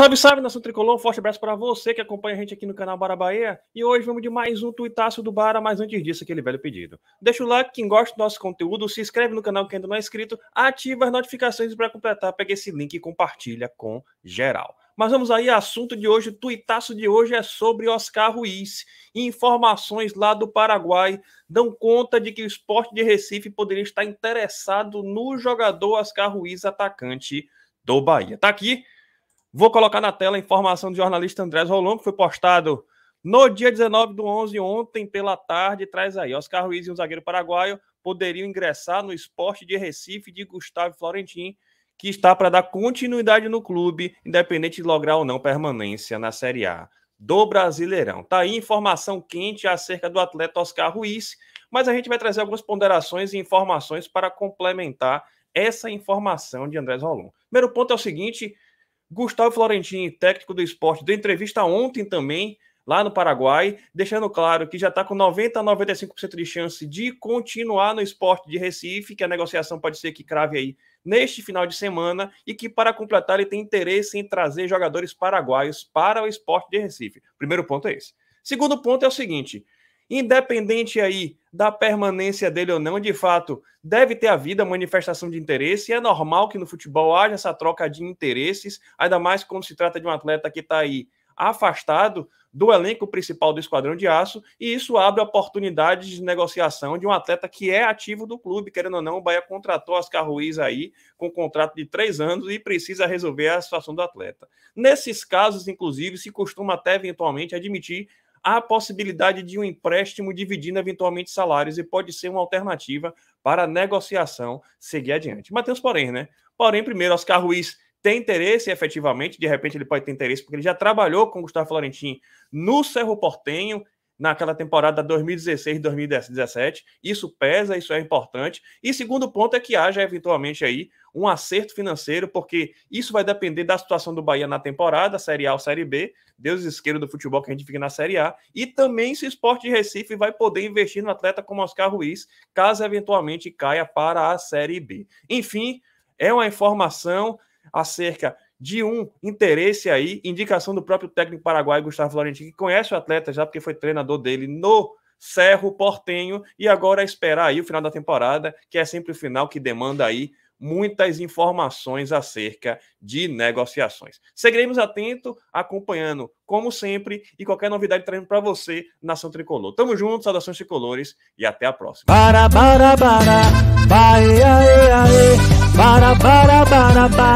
Salve, salve, nação tricolor. Um forte abraço para você que acompanha a gente aqui no canal Bara Bahia. E hoje vamos de mais um tuitaço do Bara, mas antes disso, aquele velho pedido. Deixa o like quem gosta do nosso conteúdo, se inscreve no canal quem ainda não é inscrito, ativa as notificações para completar, pega esse link e compartilha com geral. Mas vamos aí, assunto de hoje, o tuitaço de hoje é sobre Oscar Ruiz. Informações lá do Paraguai dão conta de que o esporte de Recife poderia estar interessado no jogador Oscar Ruiz, atacante do Bahia. Tá aqui Vou colocar na tela a informação do jornalista Andrés Rolon, que foi postado no dia 19 do 11, ontem pela tarde. Traz aí, Oscar Ruiz e um zagueiro paraguaio poderiam ingressar no esporte de Recife de Gustavo Florentin, que está para dar continuidade no clube, independente de lograr ou não permanência na Série A do Brasileirão. Tá aí informação quente acerca do atleta Oscar Ruiz, mas a gente vai trazer algumas ponderações e informações para complementar essa informação de Andrés Rolon. Primeiro ponto é o seguinte, Gustavo Florentini, técnico do esporte, deu entrevista ontem também, lá no Paraguai, deixando claro que já está com 90% a 95% de chance de continuar no esporte de Recife, que a negociação pode ser que crave aí neste final de semana, e que para completar ele tem interesse em trazer jogadores paraguaios para o esporte de Recife. Primeiro ponto é esse. Segundo ponto é o seguinte: independente aí da permanência dele ou não, de fato, deve ter havido a manifestação de interesse, e é normal que no futebol haja essa troca de interesses, ainda mais quando se trata de um atleta que está aí afastado do elenco principal do Esquadrão de Aço, e isso abre oportunidades de negociação de um atleta que é ativo do clube, querendo ou não, o Bahia contratou Oscar Ruiz aí com um contrato de três anos e precisa resolver a situação do atleta. Nesses casos, inclusive, se costuma até eventualmente admitir há a possibilidade de um empréstimo dividindo eventualmente salários e pode ser uma alternativa para a negociação seguir adiante. Matheus, porém, né? Porém, primeiro, Oscar Ruiz tem interesse efetivamente, de repente ele pode ter interesse, porque ele já trabalhou com o Gustavo Florentin no Cerro Portenho, naquela temporada 2016-2017. Isso pesa, isso é importante. E segundo ponto é que haja eventualmente aí um acerto financeiro, porque isso vai depender da situação do Bahia na temporada, Série A ou Série B, Deus isqueiro do futebol que a gente fica na Série A, e também se o Esporte de Recife vai poder investir no atleta como Oscar Ruiz, caso eventualmente caia para a Série B. Enfim, é uma informação acerca de um interesse aí, indicação do próprio técnico paraguaio Gustavo Florentino, que conhece o atleta já porque foi treinador dele no Cerro Portenho e agora é esperar aí o final da temporada, que é sempre o final que demanda aí muitas informações acerca de negociações. Seguiremos atento, acompanhando, como sempre, e qualquer novidade trazendo para você, Nação Tricolor. Tamo junto, saudações tricolores e até a próxima. Para, para, para,